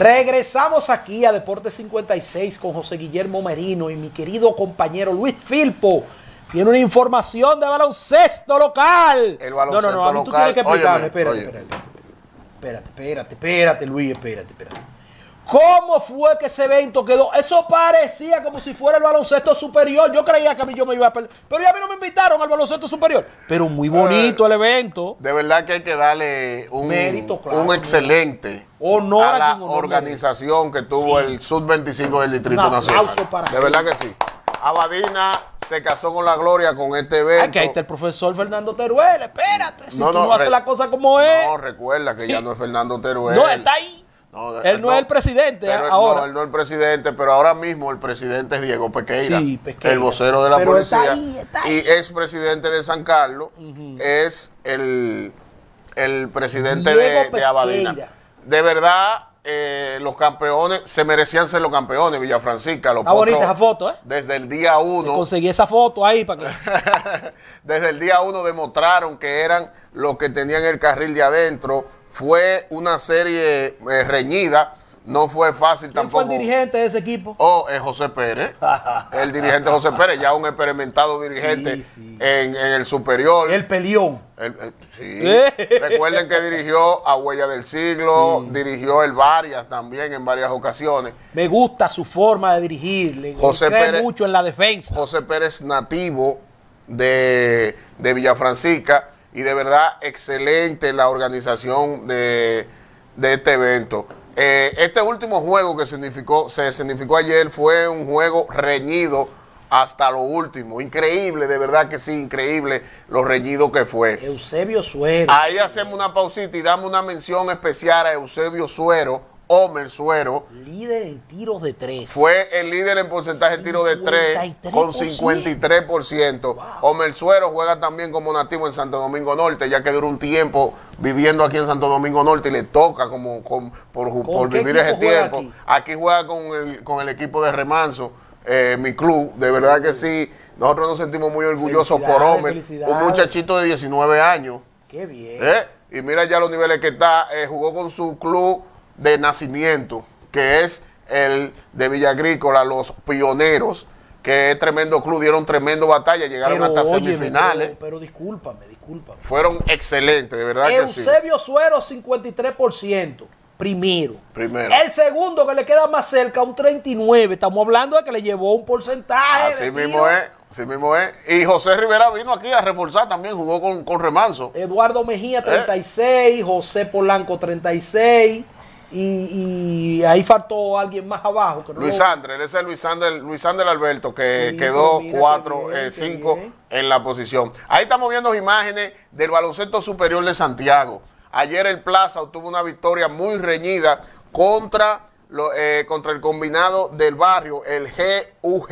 Regresamos aquí a Deporte 56 con José Guillermo Merino y mi querido compañero Luis Filpo. Tiene una información de baloncesto local. El baloncesto no, no, no, a mí tú local. tienes que explicarme. espérate, espérate, espérate. Espérate, espérate, espérate, Luis, espérate, espérate. ¿Cómo fue que ese evento quedó? Eso parecía como si fuera el baloncesto superior. Yo creía que a mí yo me iba a perder. Pero ya a mí no me invitaron al baloncesto superior. Pero muy eh, bonito el evento. De verdad que hay que darle un, un excelente honor a la organización que tuvo el Sub-25 del Distrito Nacional. de verdad que sí. Abadina se casó con la gloria con este evento. que ahí está el profesor Fernando Teruel. Espérate, si tú no haces la cosa como es. No, recuerda que ya no es Fernando Teruel. No, está ahí. No, él no, es el presidente pero, ahora. él no es el presidente, pero ahora mismo el presidente es Diego Pequeira, el vocero de la policía y es presidente de San Carlos, es el, el presidente de, de Abadina. De verdad, eh, los campeones, se merecían ser los campeones, Villafrancisca. Los Está bonita esa foto, ¿eh? Desde el día uno. Conseguí esa foto ahí para que. desde el día uno demostraron que eran los que tenían el carril de adentro. Fue una serie eh, reñida. No fue fácil tampoco. fue el dirigente de ese equipo? Oh, es José Pérez. el dirigente José Pérez, ya un experimentado dirigente En, el superior. El pelión. Eh, sí. ¿Eh? Recuerden que dirigió a Huella del Siglo, dirigió el varias también en varias ocasiones. Me gusta su forma de dirigir, José Pérez, mucho en la defensa. José Pérez nativo de, de Villafrancica y de verdad excelente la organización de este evento. Eh, este último juego que significó, se significó ayer fue un juego reñido hasta lo último. Increíble, de verdad que sí, increíble lo reñido que fue. Eusebio Suero. Ahí hacemos una pausita y damos una mención especial a Eusebio Suero, Homer Suero. Líder en tiros de tres. Fue el líder en porcentaje de tiros de tres con 53%. Wow. Homer Suero juega también como nativo en Santo Domingo Norte, ya que duró un tiempo viviendo aquí en Santo Domingo Norte y le toca como, por, vivir ese tiempo. Aquí? juega con el, equipo de remanso. Eh, mi club. De verdad que sí, nosotros nos sentimos muy orgullosos por Homer. Un muchachito de 19 años. Qué bien. ¿Eh? Y mira ya los niveles que está. Eh, jugó con su club de nacimiento, que es el de Villa Agrícola, los pioneros, que es tremendo club, dieron tremendo batalla, llegaron hasta semifinales. Pero, discúlpame, discúlpame. Fueron excelentes, de verdad que sí. Suero, 53%. Primero. Primero. El segundo que le queda más cerca, un 39. Estamos hablando de que le llevó un porcentaje. Así mismo es, así mismo es. Y José Rivera vino aquí a reforzar también, jugó con, con remanso. Eduardo Mejía, 36. José Polanco, 36 y, ahí faltó alguien más abajo. Luis Andrés, ese es Luis Andrés Alberto, que pues quedó 4, 5 pues eh, en la posición. Ahí estamos viendo imágenes del baloncesto superior de Santiago. Ayer el Plaza obtuvo una victoria muy reñida contra, eh, contra el combinado del barrio, el GUG.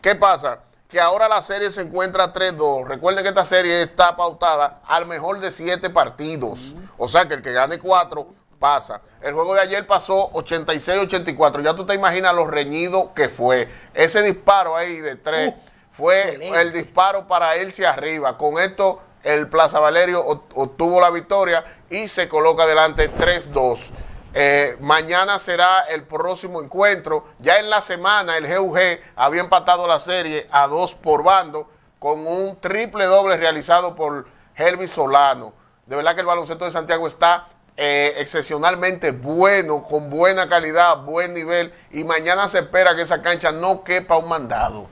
¿Qué pasa? Que ahora la serie se encuentra 3-2. Recuerden que esta serie está pautada al mejor de 7 partidos. O sea que el que gane 4 pasa. El juego de ayer pasó 86-84. Ya tú te imaginas lo reñido que fue. Ese disparo ahí de tres fue el disparo para irse arriba. Con esto, el Plaza Valerio obtuvo la victoria y se coloca adelante 3-2. Eh, mañana será el próximo encuentro. Ya en la semana el GUG había empatado la serie a dos por bando con un triple doble realizado por Hermes Solano. De verdad que el baloncesto de Santiago está eh, excepcionalmente bueno, con buena calidad, buen nivel, y mañana se espera que esa cancha no quepa un mandado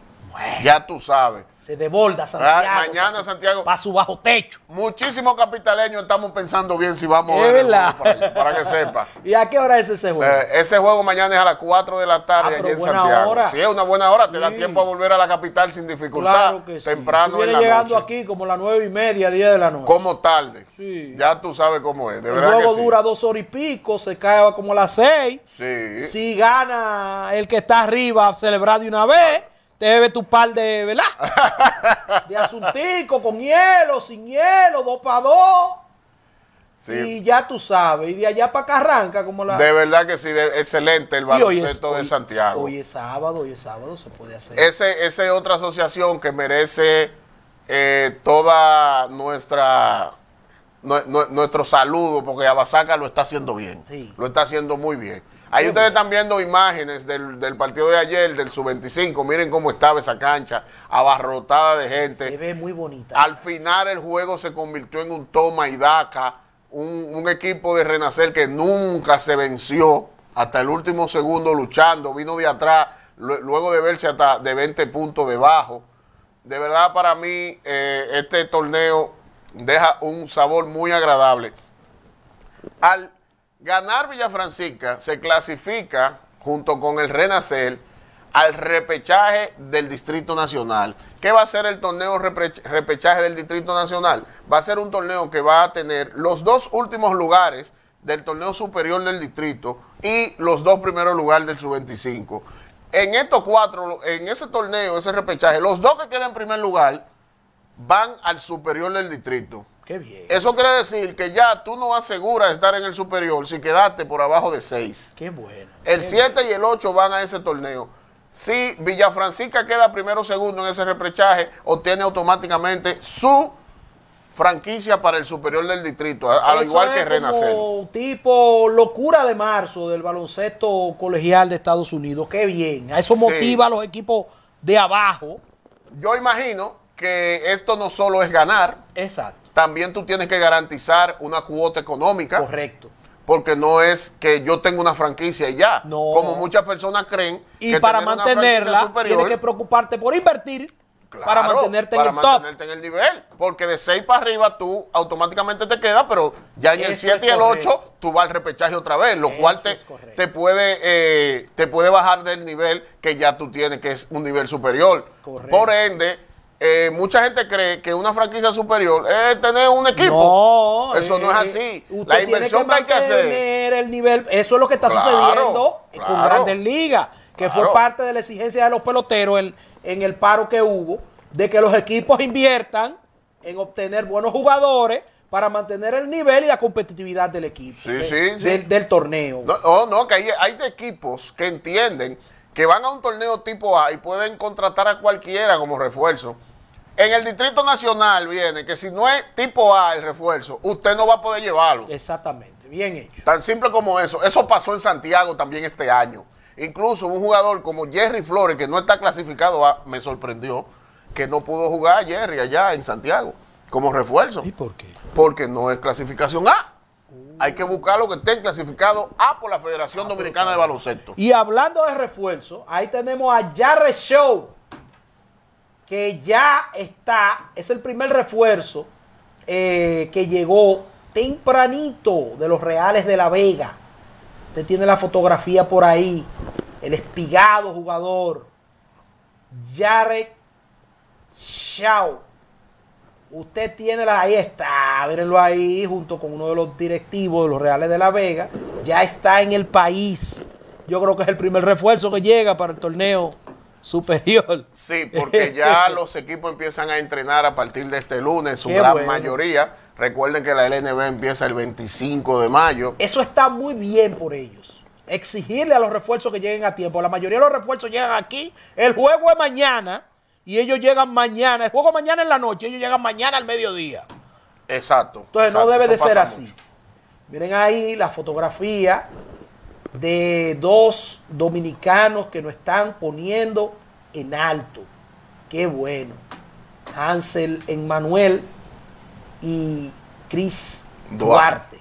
ya tú sabes. Se deborda ah, Santiago. mañana Santiago. Para su bajo techo. Muchísimos capitaleños estamos pensando bien si vamos a verdad. Para, que sepa. ¿Y a qué hora es ese juego? Eh, ese juego mañana es a las 4 de la tarde si ah, allá en Santiago. es una buena hora. Te da tiempo a volver a la capital sin dificultad. Temprano Y en llegando aquí como la las 9 y media, 10 de la noche. Como tarde. Sí. Ya tú sabes cómo es. De El juego dura dos horas y pico. Se cae como a las 6. Sí. Si gana el que está arriba, celebrar de una vez te bebe tu par de, ¿verdad? de asuntico, con hielo, sin hielo, dos para dos. Y ya tú sabes, y de allá para acá arranca como la... De verdad que sí, excelente el baloncesto de Santiago. Hoy es sábado, hoy es sábado, se puede hacer. Esa es otra asociación que merece eh, toda nuestra nuestro saludo, porque Abasaca lo está haciendo bien. Lo está haciendo muy bien. Ahí ustedes están viendo imágenes del, partido de ayer, del sub-25. Miren cómo estaba esa cancha, abarrotada de gente. Se ve muy bonita. Al final el juego se convirtió en un toma y daca. Un, equipo de Renacer que nunca se venció hasta el último segundo luchando. Vino de atrás, luego de verse hasta de 20 puntos debajo. De verdad, para mí, eh, este torneo deja un sabor muy agradable. Al ganar Villafrancisca, se clasifica junto con el Renacer al repechaje del Distrito Nacional. ¿Qué va a ser el torneo repechaje del Distrito Nacional? Va a ser un torneo que va a tener los dos últimos lugares del torneo superior del distrito y los dos primeros lugares del sub-25. En estos cuatro, en ese torneo, ese repechaje, los dos que quedan en primer lugar van al superior del distrito. Qué bien. Eso quiere decir que ya tú no aseguras estar en el superior si quedaste por abajo de 6. Qué bueno. El 7 y el 8 van a ese torneo. Si Villafrancisca queda primero o segundo en ese reprechaje, obtiene automáticamente su franquicia para el superior del distrito, al igual que Renacer. tipo locura de marzo del baloncesto colegial de Estados Unidos. Qué bien. Eso motiva a los equipos de abajo. Yo imagino que esto no solo es ganar. Exacto. También tú tienes que garantizar una cuota económica. Correcto. Porque no es que yo tenga una franquicia y ya. No. Como muchas personas creen. Y para mantenerla, tienes que preocuparte por invertir. Claro, para mantenerte en para el mantenerte en el nivel. Porque de 6 para arriba tú automáticamente te quedas, pero ya en el 7 y el 8 tú vas al repechaje otra vez, lo cual te, te puede, eh, te puede bajar del nivel que ya tú tienes, que es un nivel superior. Correcto. Por ende, eh, mucha gente cree que una franquicia superior es tener un equipo. No, eso no es eh, así. Eh, la inversión que, hay que hacer. El nivel, eso es lo que está sucediendo en con Grandes Ligas, que fue parte de la exigencia de los peloteros en, el paro que hubo, de que los equipos inviertan en obtener buenos jugadores para mantener el nivel y la competitividad del equipo, Del, torneo. No, oh, no, que hay, hay de equipos que entienden que van a un torneo tipo A y pueden contratar a cualquiera como refuerzo. En el Distrito Nacional viene que si no es tipo A el refuerzo, usted no va a poder llevarlo. Exactamente, bien hecho. Tan simple como eso. Eso pasó en Santiago también este año. Incluso un jugador como Jerry Flores, que no está clasificado a, me sorprendió, que no pudo jugar a Jerry allá en Santiago como refuerzo. ¿Y por qué? Porque no es clasificación A. Hay que buscar lo que esté clasificado A ah, por la Federación ah, Dominicana de Baloncesto. Y hablando de refuerzo, ahí tenemos a Jarre Show, que ya está, es el primer refuerzo eh, que llegó tempranito de los Reales de La Vega. Usted tiene la fotografía por ahí. El espigado jugador. Jarre Shaw. Usted tiene la, ahí está, mírenlo ahí, junto con uno de los directivos de los Reales de La Vega. Ya está en el país. Yo creo que es el primer refuerzo que llega para el torneo superior. Sí, porque ya los equipos empiezan a entrenar a partir de este lunes, su gran mayoría. Recuerden que la LNB empieza el 25 de mayo. Eso está muy bien por ellos. Exigirle a los refuerzos que lleguen a tiempo. La mayoría de los refuerzos llegan aquí. El juego es mañana y ellos llegan mañana. El juego mañana en la noche, ellos llegan mañana al mediodía. Exacto. Entonces no debe de ser así. Miren ahí la fotografía de dos dominicanos que nos están poniendo en alto. Qué bueno. Hansel Emanuel y Chris Duarte.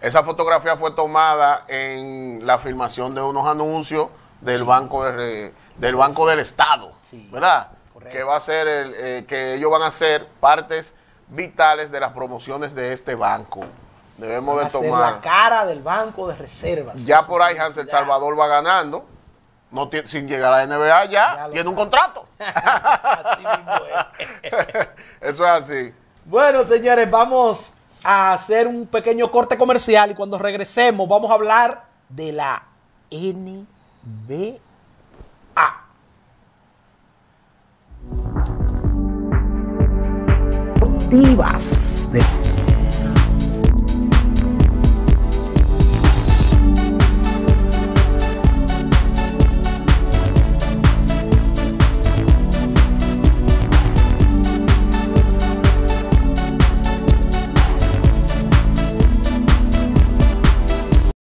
Esa fotografía fue tomada en la filmación de unos anuncios del Banco del Estado, ¿verdad? que va a ser el, eh, que ellos van a ser partes vitales de las promociones de este banco. Debemos de tomar la cara del banco de reservas. Ya por ahí Hans El Salvador va ganando. No sin llegar a la NBA ya, tiene un contrato. Eso es así. Bueno, señores, vamos a hacer un pequeño corte comercial y cuando regresemos vamos a hablar de la NBA. activas de